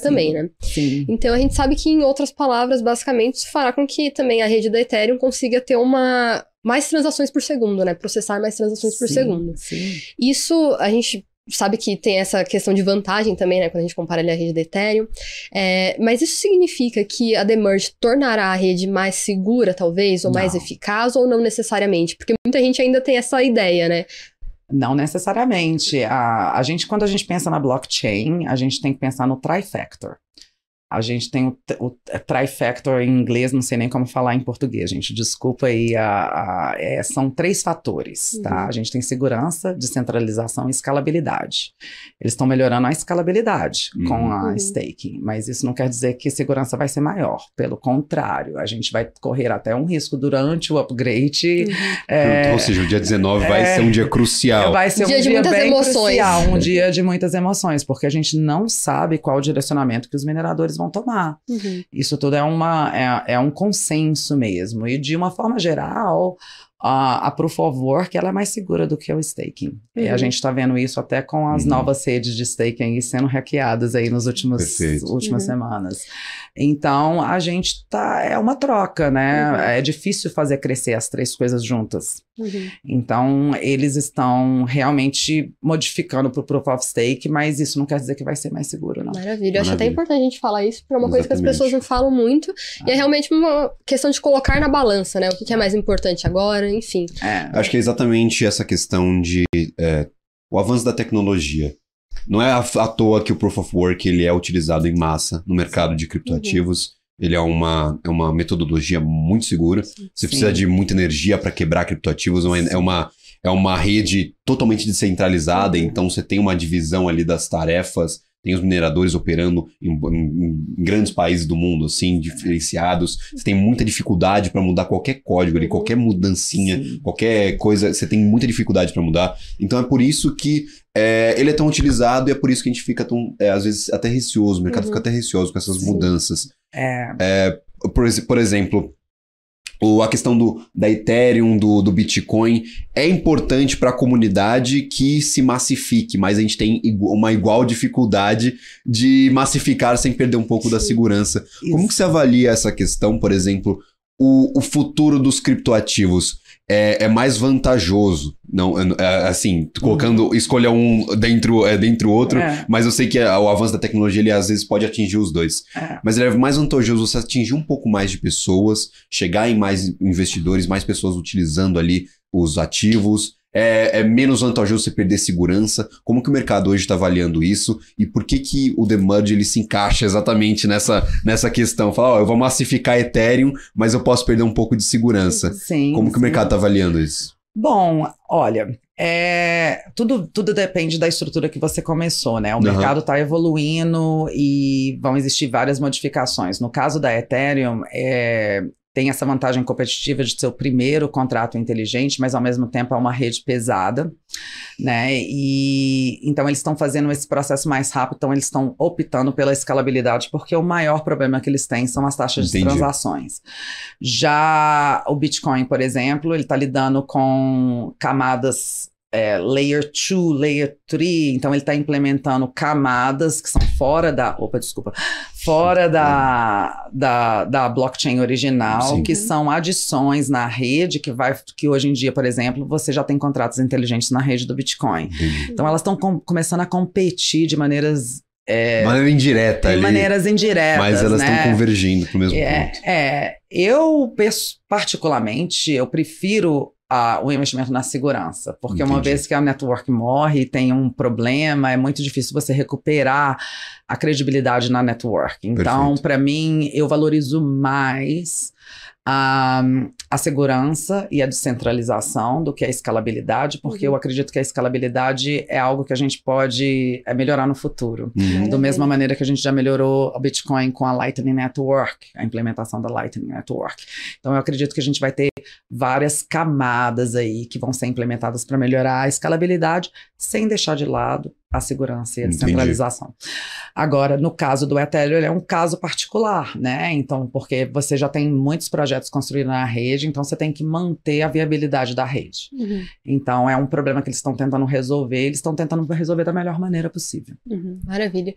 também, sim, uhum. né? Sim. Então a gente sabe que, em outras palavras, basicamente, isso fará com que também a rede da Ethereum consiga ter uma mais transações por segundo, né? Processar mais transações sim, por segundo. Sim. Isso a gente sabe que tem essa questão de vantagem também, né, quando a gente compara ali a rede da Ethereum, é, mas isso significa que a Demerge tornará a rede mais segura, talvez, ou não. mais eficaz, ou não necessariamente? Porque muita gente ainda tem essa ideia, né, não necessariamente. A, a gente, quando a gente pensa na blockchain, a gente tem que pensar no trifactor. A gente tem o, o é trifactor em inglês, não sei nem como falar em português, gente. Desculpa aí, a, a é, são três fatores, tá? uhum. tá? A gente tem segurança, descentralização e escalabilidade. Eles estão melhorando a escalabilidade uhum. com a uhum. staking, mas isso não quer dizer que segurança vai ser maior. Pelo contrário, a gente vai correr até um risco durante o upgrade. Uhum. É, Ou seja, o dia 19 é, vai ser um dia crucial. Vai ser um dia, um de dia muitas bem emoções. crucial, um dia de muitas emoções, porque a gente não sabe qual o direcionamento que os mineradores vão vão tomar. Uhum. Isso tudo é, uma, é, é um consenso mesmo. E de uma forma geral, a, a Proof que ela é mais segura do que o staking. Uhum. E a uhum. gente está vendo isso até com as uhum. novas redes de staking sendo hackeadas aí nos últimos últimas uhum. semanas. Então a gente tá é uma troca, né? Uhum. É difícil fazer crescer as três coisas juntas. Uhum. Então eles estão realmente modificando para o Proof of Stake, mas isso não quer dizer que vai ser mais seguro, não. Maravilha. Eu Maravilha. acho até importante a gente falar isso porque é uma Exatamente. coisa que as pessoas não falam muito ah. e é ah. realmente uma questão de colocar na balança, né? O que, que é mais importante agora? enfim. É. Acho que é exatamente essa questão de é, o avanço da tecnologia. Não é à toa que o Proof of Work ele é utilizado em massa no mercado de criptoativos. Uhum. Ele é uma, é uma metodologia muito segura. Sim. Você precisa de muita energia para quebrar criptoativos. É uma É uma, é uma rede totalmente descentralizada, uhum. então você tem uma divisão ali das tarefas tem os mineradores operando em, em, em, grandes países do mundo, assim, uhum. diferenciados. Você tem muita dificuldade para mudar qualquer código ali, uhum. qualquer mudancinha, Sim. qualquer coisa, você tem muita dificuldade para mudar. Então é por isso que é, ele é tão utilizado e é por isso que a gente fica tão, é, às vezes, até receoso, o mercado uhum. fica até receoso com essas Sim. mudanças. É... é por, por exemplo, ou a questão do, da Ethereum, do, do Bitcoin, é importante para a comunidade que se massifique, mas a gente tem uma igual dificuldade de massificar sem perder um pouco Sim. da segurança. Isso. Como que você avalia essa questão, por exemplo, o, o futuro dos criptoativos? é, é mais vantajoso. Não, é, é, assim, colocando, escolha um dentro é, dentro outro, é. mas eu sei que o avanço da tecnologia, ele às vezes pode atingir os dois. É. Mas ele é mais vantajoso você atingir um pouco mais de pessoas, chegar em mais investidores, mais pessoas utilizando ali os ativos, é, é menos vantajoso você perder segurança? Como que o mercado hoje está avaliando isso? E por que que o The ele se encaixa exatamente nessa, nessa questão? Fala, ó, eu vou massificar Ethereum, mas eu posso perder um pouco de segurança. Sim, Como sim. que o mercado está avaliando isso? Bom, olha, é, tudo, tudo depende da estrutura que você começou, né? O uhum. mercado está evoluindo e vão existir várias modificações. No caso da Ethereum, é, tem essa vantagem competitiva de ser o primeiro contrato inteligente, mas ao mesmo tempo é uma rede pesada, né? E então eles estão fazendo esse processo mais rápido, então eles estão optando pela escalabilidade, porque o maior problema que eles têm são as taxas Entendi. de transações. Já o Bitcoin, por exemplo, ele está lidando com camadas é, layer 2, layer 3, então ele está implementando camadas que são fora da, opa, desculpa, fora da, da, da blockchain original, Sim. que são adições na rede que vai, que hoje em dia, por exemplo, você já tem contratos inteligentes na rede do Bitcoin. Sim. Então elas estão com, começando a competir de maneiras é, maneira indireta ali. maneiras indiretas. Mas elas estão né? convergindo para o mesmo é, ponto. É, eu particularmente, eu prefiro a, o investimento na segurança. Porque Entendi. uma vez que a network morre, tem um problema, é muito difícil você recuperar a credibilidade na network. Então, para mim, eu valorizo mais a, a, segurança e a descentralização do que é a escalabilidade, porque uhum. eu acredito que a escalabilidade é algo que a gente pode é, melhorar no futuro. Uhum. Da mesma maneira que a gente já melhorou o Bitcoin com a Lightning Network, a implementação da Lightning Network. Então, eu acredito que a gente vai ter várias camadas aí que vão ser implementadas para melhorar a escalabilidade, sem deixar de lado a segurança e a descentralização. Agora, no caso do Ethereum, ele é um caso particular, né? Então, porque você já tem muitos projetos construídos na rede, então você tem que manter a viabilidade da rede. Uhum. Então, é um problema que eles estão tentando resolver, eles estão tentando resolver da melhor maneira possível. Uhum. Maravilha.